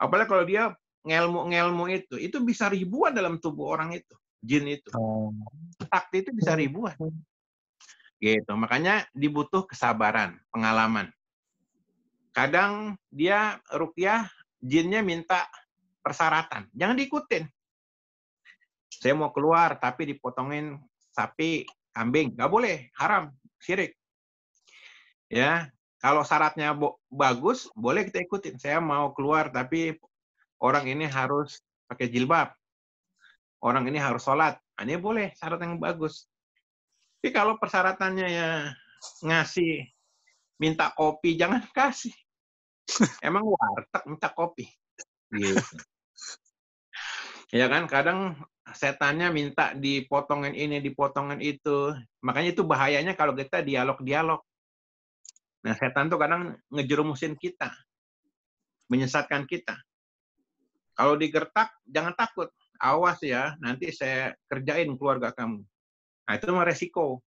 Apalagi kalau dia ngelmu-ngelmu itu, itu bisa ribuan dalam tubuh orang itu jin itu. Sakti oh. itu bisa ribuan. Gitu. Makanya dibutuh kesabaran, pengalaman. Kadang dia rukyah, jinnya minta persyaratan. Jangan diikutin. Saya mau keluar tapi dipotongin sapi, kambing. Nggak boleh, haram, syirik. Ya, kalau syaratnya bagus, boleh kita ikutin. Saya mau keluar tapi orang ini harus pakai jilbab orang ini harus sholat. Nah, ini boleh, syarat yang bagus. Tapi kalau persyaratannya ya ngasih, minta kopi, jangan kasih. Emang warteg minta kopi. Gitu. ya kan, kadang setannya minta potongan ini, potongan itu. Makanya itu bahayanya kalau kita dialog-dialog. Nah, setan tuh kadang ngejerumusin kita. Menyesatkan kita. Kalau digertak, jangan takut awas ya, nanti saya kerjain keluarga kamu. Nah, itu mah resiko.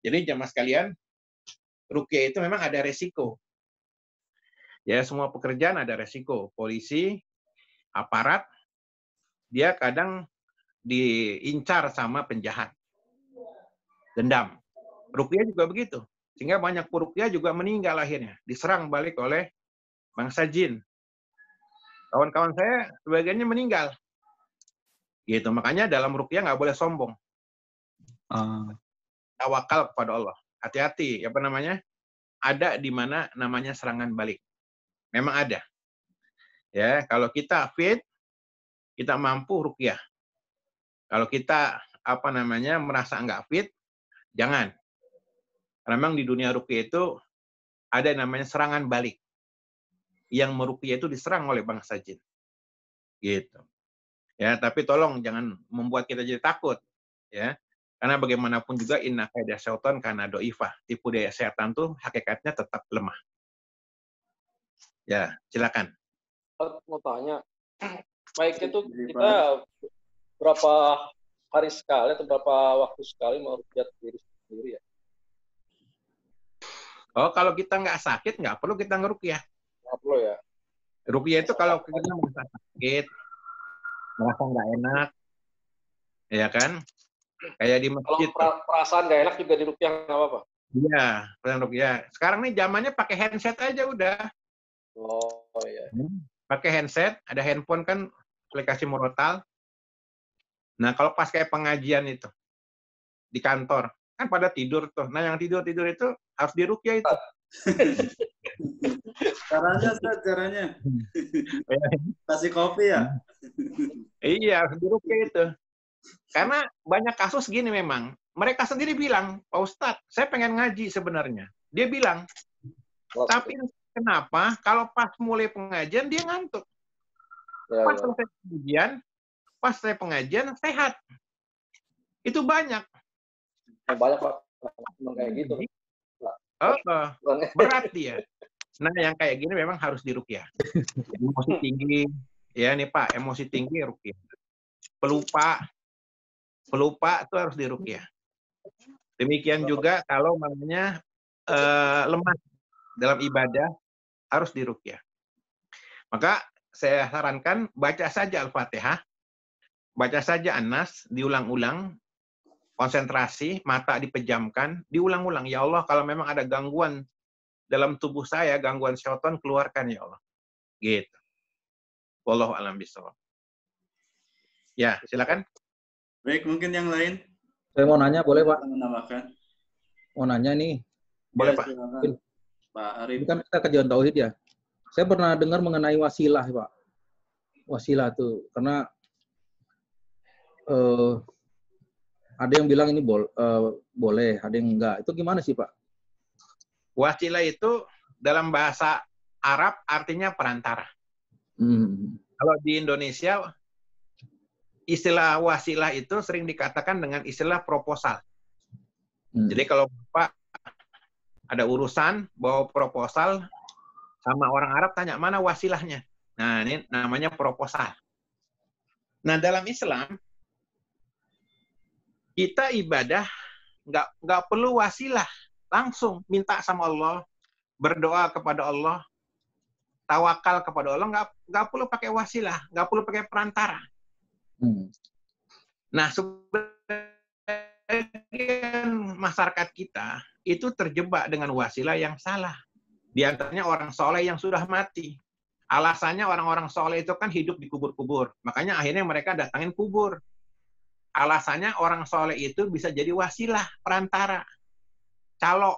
Jadi jamaah sekalian, rukia itu memang ada resiko. Ya, semua pekerjaan ada resiko. Polisi, aparat, dia kadang diincar sama penjahat. Dendam. Rukia juga begitu. Sehingga banyak rukyah juga meninggal akhirnya. Diserang balik oleh bangsa jin. Kawan-kawan saya sebagiannya meninggal Gitu. Makanya dalam rukyah nggak boleh sombong. Uh. kepada Allah. Hati-hati, apa namanya? Ada di mana namanya serangan balik. Memang ada. Ya, kalau kita fit, kita mampu rukyah. Kalau kita apa namanya merasa nggak fit, jangan. Memang di dunia rukyah itu ada namanya serangan balik. Yang merukyah itu diserang oleh bangsa jin. Gitu. Ya, tapi tolong jangan membuat kita jadi takut. Ya, karena bagaimanapun juga inna kaidah syaitan karena doiva Tipu daya setan tuh hakikatnya tetap lemah. Ya, silakan. Mau tanya, baiknya tuh kita berapa hari sekali atau berapa waktu sekali mau lihat diri sendiri ya? Oh, kalau kita nggak sakit, nggak perlu kita ngerukyah. Nggak perlu ya? Rukyah itu kalau kita nggak sakit, merasa nggak enak, ya kan? Kayak di masjid. Kalau perasaan nggak enak juga di rupiah nggak apa-apa. Iya, perasaan rupiah. Iya. Sekarang nih zamannya pakai handset aja udah. Oh, oh iya. Hmm. Pakai handset, ada handphone kan aplikasi Morotal. Nah, kalau pas kayak pengajian itu di kantor, kan pada tidur tuh. Nah, yang tidur-tidur itu harus di rupiah itu. caranya Ustaz, caranya. Kasih kopi ya? iya, buruk itu. Karena banyak kasus gini memang. Mereka sendiri bilang, Pak Ustadz, saya pengen ngaji sebenarnya. Dia bilang, tapi kenapa kalau pas mulai pengajian dia ngantuk. Ya, pas ya. selesai pengajian, pas saya pengajian sehat. Itu banyak. Banyak Pak. kayak gitu. Oh, oh. berat dia. Nah, yang kayak gini memang harus dirukyah. Emosi tinggi, ya nih Pak, emosi tinggi rukyah. Pelupa, pelupa itu harus dirukyah. Demikian juga kalau namanya uh, eh, lemah dalam ibadah harus dirukyah. Maka saya sarankan baca saja Al-Fatihah, baca saja Anas, diulang-ulang, konsentrasi, mata dipejamkan, diulang-ulang. Ya Allah, kalau memang ada gangguan dalam tubuh saya gangguan syaitan keluarkan ya Allah. Gitu. Wallahu alam bisawab. Ya, silakan. Baik, mungkin yang lain. Saya mau nanya, boleh Pak? Menambahkan. Mau nanya nih. Ya, boleh ya, Pak. Silakan. Pak Arif. Ini kan kita kajian tauhid ya. Saya pernah dengar mengenai wasilah, Pak. Wasilah tuh, karena eh, ada yang bilang ini bol, uh, boleh, ada yang enggak. Itu gimana sih, Pak? Wasilah itu dalam bahasa Arab artinya perantara. Hmm. Kalau di Indonesia istilah wasilah itu sering dikatakan dengan istilah proposal. Hmm. Jadi kalau Bapak ada urusan bawa proposal sama orang Arab tanya mana wasilahnya. Nah, ini namanya proposal. Nah, dalam Islam kita ibadah nggak nggak perlu wasilah langsung minta sama Allah, berdoa kepada Allah, tawakal kepada Allah, nggak nggak perlu pakai wasilah, nggak perlu pakai perantara. Hmm. Nah, sebagian masyarakat kita itu terjebak dengan wasilah yang salah. Di antaranya orang soleh yang sudah mati. Alasannya orang-orang soleh itu kan hidup di kubur-kubur. Makanya akhirnya mereka datangin kubur. Alasannya orang soleh itu bisa jadi wasilah, perantara calo,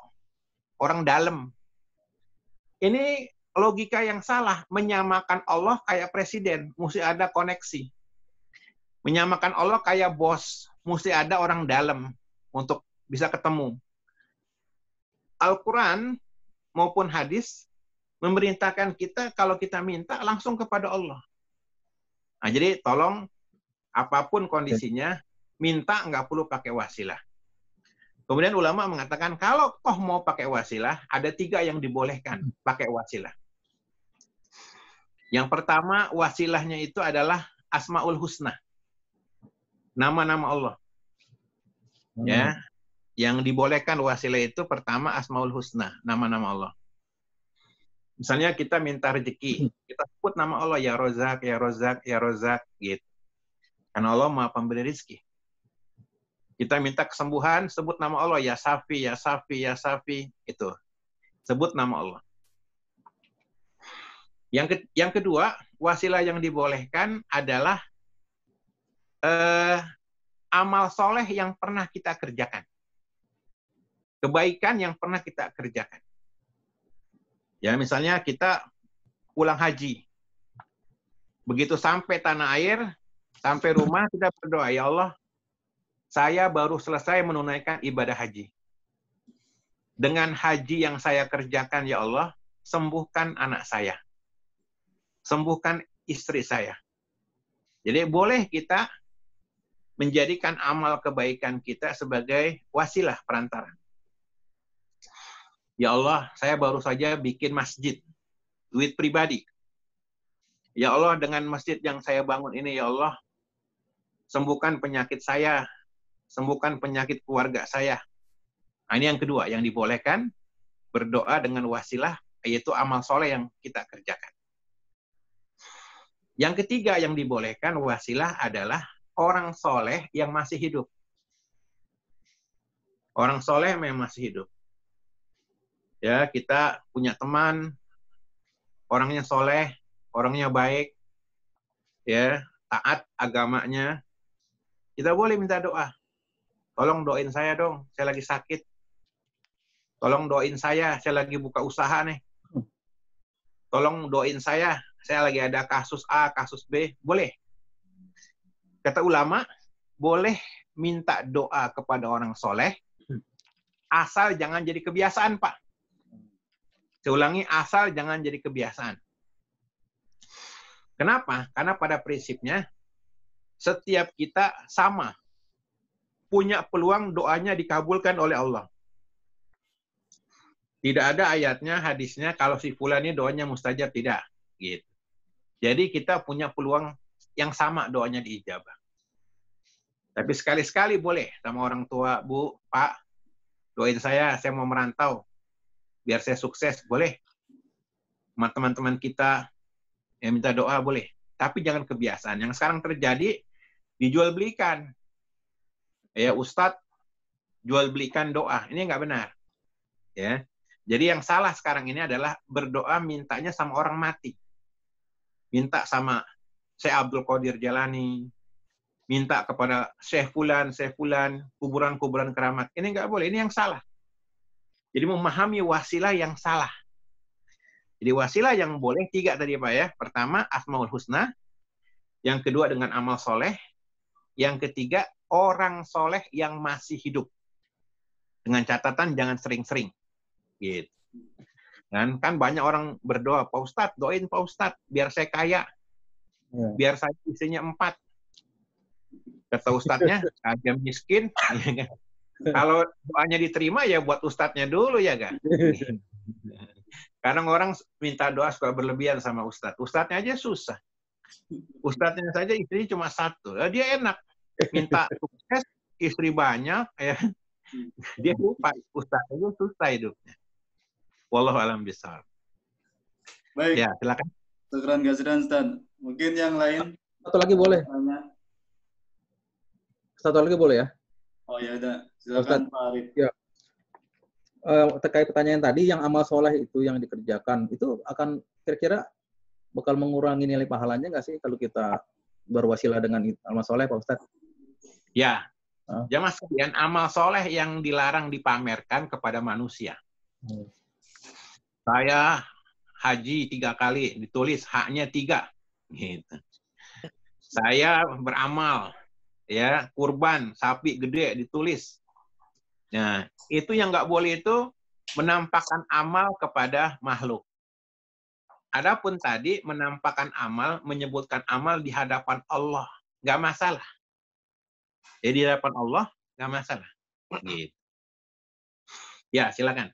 orang dalam. Ini logika yang salah, menyamakan Allah kayak presiden, mesti ada koneksi. Menyamakan Allah kayak bos, mesti ada orang dalam untuk bisa ketemu. Al-Quran maupun hadis memerintahkan kita kalau kita minta langsung kepada Allah. Nah, jadi tolong apapun kondisinya, minta nggak perlu pakai wasilah. Kemudian ulama mengatakan kalau toh mau pakai wasilah, ada tiga yang dibolehkan pakai wasilah. Yang pertama wasilahnya itu adalah asmaul husna, nama-nama Allah. Hmm. Ya, yang dibolehkan wasilah itu pertama asmaul husna, nama-nama Allah. Misalnya kita minta rezeki, kita sebut nama Allah ya Rozak, ya Rozak, ya Rozak gitu. Karena Allah Maha Pemberi rezeki. Kita minta kesembuhan, sebut nama Allah, ya Safi, ya Safi, ya Safi, itu. Sebut nama Allah. Yang, ke, yang kedua, wasilah yang dibolehkan adalah eh, amal soleh yang pernah kita kerjakan. Kebaikan yang pernah kita kerjakan. Ya, misalnya kita pulang haji. Begitu sampai tanah air, sampai rumah kita berdoa, ya Allah, saya baru selesai menunaikan ibadah haji. Dengan haji yang saya kerjakan, ya Allah, sembuhkan anak saya. Sembuhkan istri saya. Jadi boleh kita menjadikan amal kebaikan kita sebagai wasilah perantara. Ya Allah, saya baru saja bikin masjid, duit pribadi. Ya Allah, dengan masjid yang saya bangun ini, ya Allah, sembuhkan penyakit saya sembuhkan penyakit keluarga saya. Nah, ini yang kedua, yang dibolehkan berdoa dengan wasilah, yaitu amal soleh yang kita kerjakan. Yang ketiga yang dibolehkan wasilah adalah orang soleh yang masih hidup. Orang soleh memang masih hidup. Ya, kita punya teman, orangnya soleh, orangnya baik, ya, taat agamanya. Kita boleh minta doa tolong doain saya dong, saya lagi sakit. Tolong doain saya, saya lagi buka usaha nih. Tolong doain saya, saya lagi ada kasus A, kasus B, boleh. Kata ulama, boleh minta doa kepada orang soleh, asal jangan jadi kebiasaan, Pak. Saya ulangi, asal jangan jadi kebiasaan. Kenapa? Karena pada prinsipnya, setiap kita sama punya peluang doanya dikabulkan oleh Allah. Tidak ada ayatnya, hadisnya kalau si fulan ini doanya mustajab tidak, gitu. Jadi kita punya peluang yang sama doanya diijabah. Tapi sekali-sekali boleh sama orang tua, Bu, Pak, doain saya, saya mau merantau. Biar saya sukses, boleh. Sama teman-teman kita yang minta doa, boleh. Tapi jangan kebiasaan. Yang sekarang terjadi, dijual belikan ya Ustadz jual belikan doa ini nggak benar ya jadi yang salah sekarang ini adalah berdoa mintanya sama orang mati minta sama Syekh Abdul Qadir Jalani minta kepada Syekh Fulan Syekh Fulan kuburan-kuburan keramat ini nggak boleh ini yang salah jadi memahami wasilah yang salah jadi wasilah yang boleh tiga tadi Pak ya. Pertama, Asmaul Husna. Yang kedua dengan amal soleh. Yang ketiga, orang soleh yang masih hidup. Dengan catatan jangan sering-sering. Gitu. Kan, kan banyak orang berdoa, Pak Ustadz, doain Pak Ustadz, biar saya kaya. Ya. Biar saya isinya empat. Kata Ustadznya, aja miskin. Kalau doanya diterima ya buat Ustadznya dulu ya kan. Kadang orang minta doa suka berlebihan sama Ustadz. Ustadznya aja susah. Ustadznya saja istrinya cuma satu. Dia enak minta sukses istri banyak ya dia lupa ustaz itu susah hidupnya wallahu alam besar. baik ya silakan Tukran Gazran Stan. Mungkin yang lain satu lagi boleh. Tanya. Satu lagi boleh ya? Oh ya udah. Silakan Ustaz, Pak Arif. Ya. Uh, terkait pertanyaan tadi yang amal soleh itu yang dikerjakan itu akan kira-kira bakal mengurangi nilai pahalanya nggak sih kalau kita berwasilah dengan amal soleh Pak Ustadz? Ya, huh? jamaah ya, sekalian, amal soleh yang dilarang dipamerkan kepada manusia. Hmm. Saya haji tiga kali, ditulis haknya tiga. Gitu. Saya beramal, ya kurban sapi gede ditulis. Nah, itu yang nggak boleh itu menampakkan amal kepada makhluk. Adapun tadi menampakkan amal, menyebutkan amal di hadapan Allah, nggak masalah. Jadi di Allah nggak masalah. Gitu. Ya, silakan.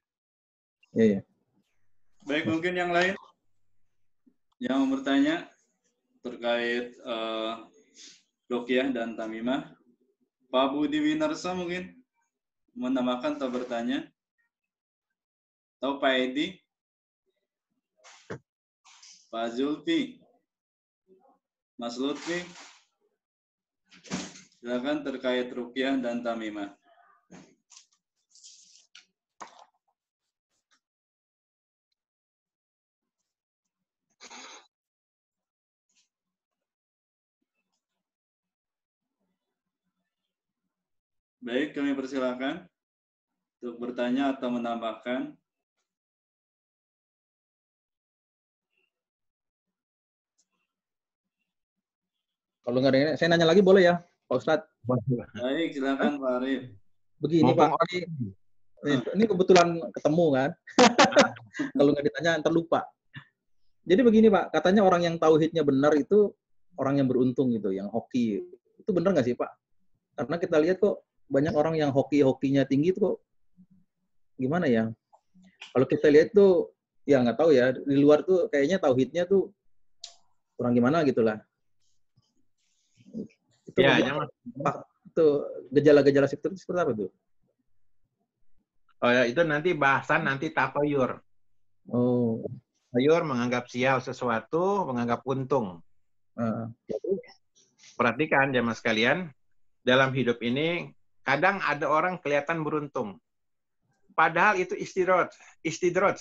Iya, ya. Baik, mungkin yang lain yang mau bertanya terkait uh, eh, Lokiah dan Tamimah. Pak Budi Winarsa mungkin menambahkan atau bertanya. Atau Pak Edi. Pak Zulfi. Mas Lutfi. Silakan terkait rupiah dan tamimah. Baik, kami persilakan untuk bertanya atau menambahkan. Kalau nggak ada, saya nanya lagi boleh ya? Pak Ustadz. Baik, silakan Pak Arif. Begini Pak Arif. Ini kebetulan ketemu kan. Kalau nggak ditanya ntar lupa. Jadi begini Pak, katanya orang yang tauhidnya benar itu orang yang beruntung gitu, yang hoki. Itu benar nggak sih Pak? Karena kita lihat kok banyak orang yang hoki-hokinya tinggi itu kok gimana ya? Kalau kita lihat tuh ya nggak tahu ya di luar tuh kayaknya tauhidnya tuh kurang gimana gitulah itu ya, itu gejala-gejala siput itu seperti apa tuh? Oh, ya, itu nanti bahasan nanti tapayur. Oh. Tapayur menganggap sial sesuatu, menganggap untung. Uh. Jadi, perhatikan jamaah sekalian, dalam hidup ini kadang ada orang kelihatan beruntung. Padahal itu istidrot, istidrot.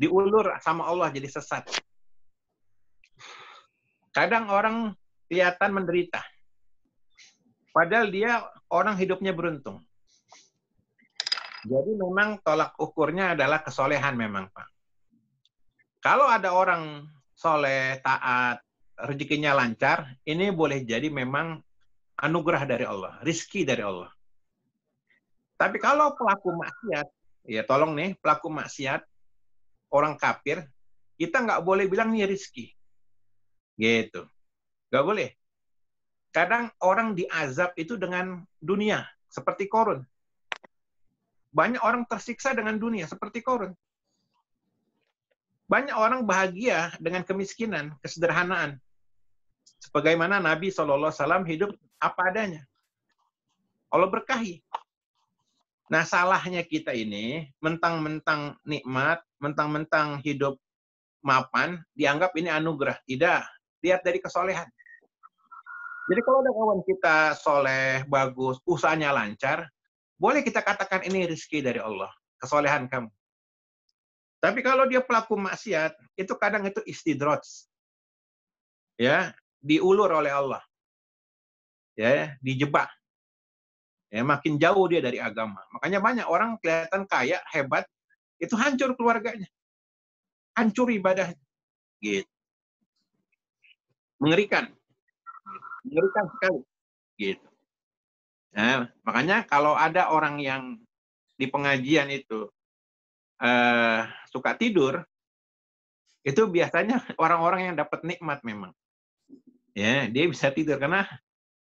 Diulur sama Allah jadi sesat. Kadang orang kelihatan menderita. Padahal dia orang hidupnya beruntung. Jadi memang tolak ukurnya adalah kesolehan memang, Pak. Kalau ada orang soleh, taat, rezekinya lancar, ini boleh jadi memang anugerah dari Allah, rizki dari Allah. Tapi kalau pelaku maksiat, ya tolong nih, pelaku maksiat, orang kafir, kita nggak boleh bilang nih rizki. Gitu. Gak boleh. Kadang orang diazab itu dengan dunia, seperti korun. Banyak orang tersiksa dengan dunia, seperti korun. Banyak orang bahagia dengan kemiskinan, kesederhanaan. Sebagaimana Nabi SAW hidup apa adanya. Allah berkahi. Nah, salahnya kita ini, mentang-mentang nikmat, mentang-mentang hidup mapan, dianggap ini anugerah. Tidak. Lihat dari kesolehan. Jadi kalau ada kawan kita soleh, bagus, usahanya lancar, boleh kita katakan ini rizki dari Allah, kesolehan kamu. Tapi kalau dia pelaku maksiat, itu kadang itu istidrot. Ya, diulur oleh Allah. Ya, dijebak. Ya, makin jauh dia dari agama. Makanya banyak orang kelihatan kaya, hebat, itu hancur keluarganya. Hancur ibadahnya. Gitu. Mengerikan mengerikan sekali gitu nah makanya kalau ada orang yang di pengajian itu eh, suka tidur itu biasanya orang-orang yang dapat nikmat memang ya dia bisa tidur karena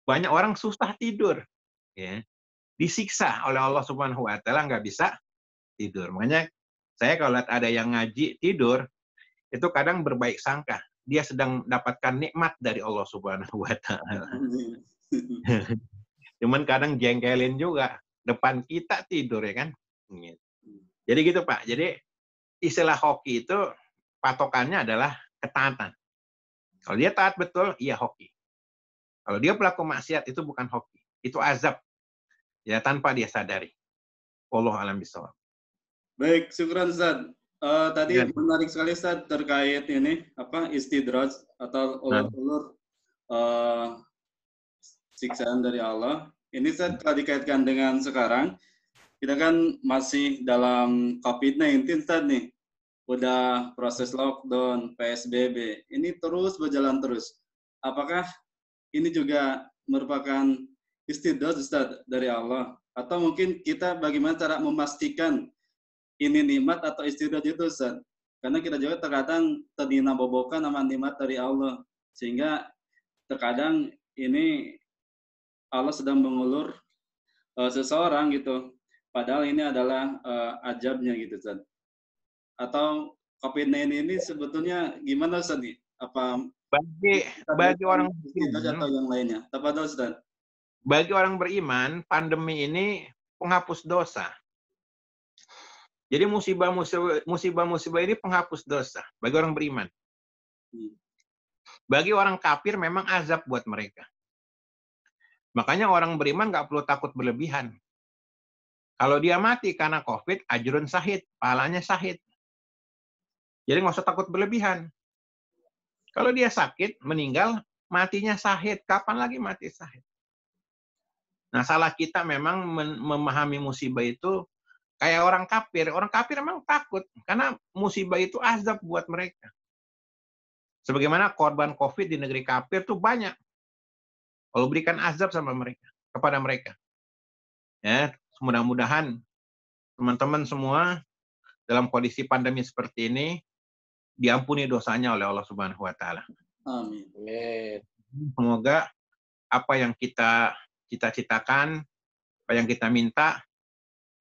banyak orang susah tidur ya disiksa oleh Allah Subhanahu wa taala nggak bisa tidur makanya saya kalau lihat ada yang ngaji tidur itu kadang berbaik sangka dia sedang mendapatkan nikmat dari Allah Subhanahu wa taala. Cuman kadang jengkelin juga depan kita tidur ya kan. Jadi gitu Pak. Jadi istilah hoki itu patokannya adalah ketaatan. Kalau dia taat betul, iya hoki. Kalau dia pelaku maksiat itu bukan hoki, itu azab. Ya tanpa dia sadari. Allah alam bisawab. Baik, syukran Ustaz. Uh, tadi ya. menarik sekali Ustaz terkait ini apa istidraj atau nah. ulur-ulur uh, siksaan dari Allah. Ini saya telah dikaitkan dengan sekarang. Kita kan masih dalam COVID-19 Ustaz nih. Udah proses lockdown, PSBB. Ini terus berjalan terus. Apakah ini juga merupakan istidraj Ustaz dari Allah? Atau mungkin kita bagaimana cara memastikan ini nikmat atau istirahat itu Ustaz. Karena kita juga terkadang terdina bobokan sama nikmat dari Allah. Sehingga terkadang ini Allah sedang mengulur uh, seseorang gitu. Padahal ini adalah uh, ajabnya gitu Ustaz. Atau COVID-19 ini sebetulnya gimana Ustaz nih? Apa bagi bagi orang beriman atau yang lainnya? Tepat Ustaz. Bagi orang beriman, pandemi ini penghapus dosa. Jadi musibah-musibah ini penghapus dosa bagi orang beriman. Hmm. Bagi orang kafir memang azab buat mereka. Makanya orang beriman nggak perlu takut berlebihan. Kalau dia mati karena COVID, ajrun sahid, pahalanya sahid. Jadi nggak usah takut berlebihan. Kalau dia sakit, meninggal, matinya sahid. Kapan lagi mati sahid? Nah, salah kita memang memahami musibah itu Kayak orang kafir, orang kafir memang takut karena musibah itu azab buat mereka. Sebagaimana korban Covid di negeri kafir tuh banyak. Kalau berikan azab sama mereka, kepada mereka. Ya, mudah-mudahan teman-teman semua dalam kondisi pandemi seperti ini diampuni dosanya oleh Allah Subhanahu wa taala. Amin. Semoga apa yang kita cita-citakan, apa yang kita minta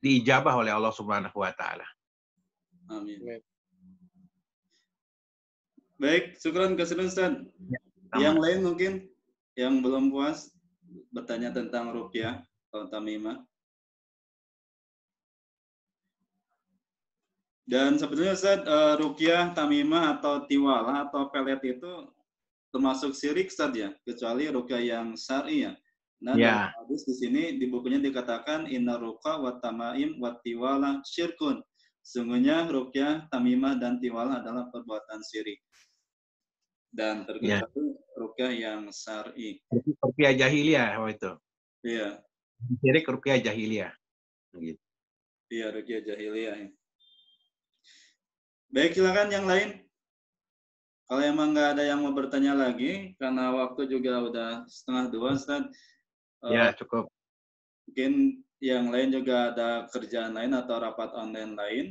diijabah oleh Allah Subhanahu wa taala. Amin. Baik, syukran ke Ustaz. Ya, yang lain mungkin yang belum puas bertanya tentang rupiah atau tamimah. Dan sebetulnya Ustaz, uh, rukyah, atau tiwalah, atau pelet itu termasuk syirik Ustaz ya? Kecuali rukyah yang syari ya? Nah, yeah. hadis di sini di bukunya dikatakan inna watamaim wa tamaim wa tiwala syirkun. Sungguhnya ruqyah, tamimah dan tiwala adalah perbuatan syirik. Dan terkait yeah. ruqyah yang syar'i. Rukyah jahiliyah oh itu. Iya. Syirik ruqyah jahiliyah. Gitu. Iya, rukyah jahiliyah. Ya. Baik, silakan yang lain. Kalau emang nggak ada yang mau bertanya lagi, karena waktu juga udah setengah dua, Ustaz ya eh, cukup mungkin yang lain juga ada kerjaan lain atau rapat online lain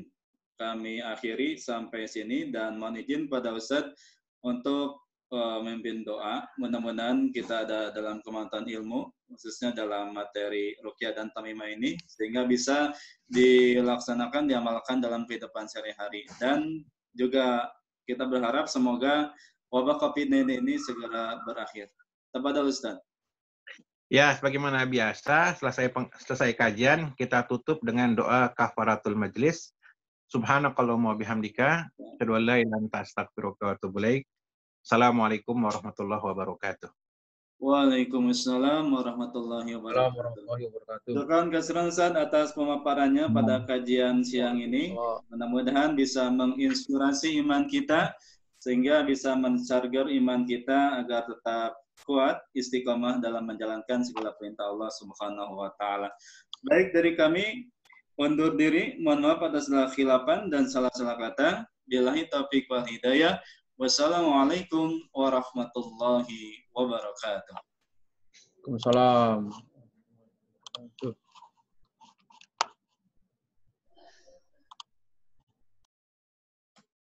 kami akhiri sampai sini dan mohon izin pada Ustadz untuk uh, memimpin doa. Mudah-mudahan kita ada dalam kemampuan ilmu, khususnya dalam materi rukyah dan tamimah ini, sehingga bisa dilaksanakan, diamalkan dalam kehidupan sehari-hari. Dan juga kita berharap semoga wabah COVID-19 ini segera berakhir. Tepat Ustaz. Ya, sebagaimana biasa, selesai peng, selesai kajian, kita tutup dengan doa kafaratul majlis. Subhanakallahumma bihamdika, kedua la wa Assalamualaikum warahmatullahi wabarakatuh. Waalaikumsalam warahmatullahi wabarakatuh. Rekan Kasran atas pemaparannya pada kajian siang ini. Mudah-mudahan bisa menginspirasi iman kita sehingga bisa mencarger iman kita agar tetap kuat istiqomah dalam menjalankan segala perintah Allah Subhanahu wa taala. Baik dari kami undur diri, mohon maaf atas salah khilafan dan salah-salah kata. Billahi taufik wal hidayah. Wassalamualaikum warahmatullahi wabarakatuh. Waalaikumsalam.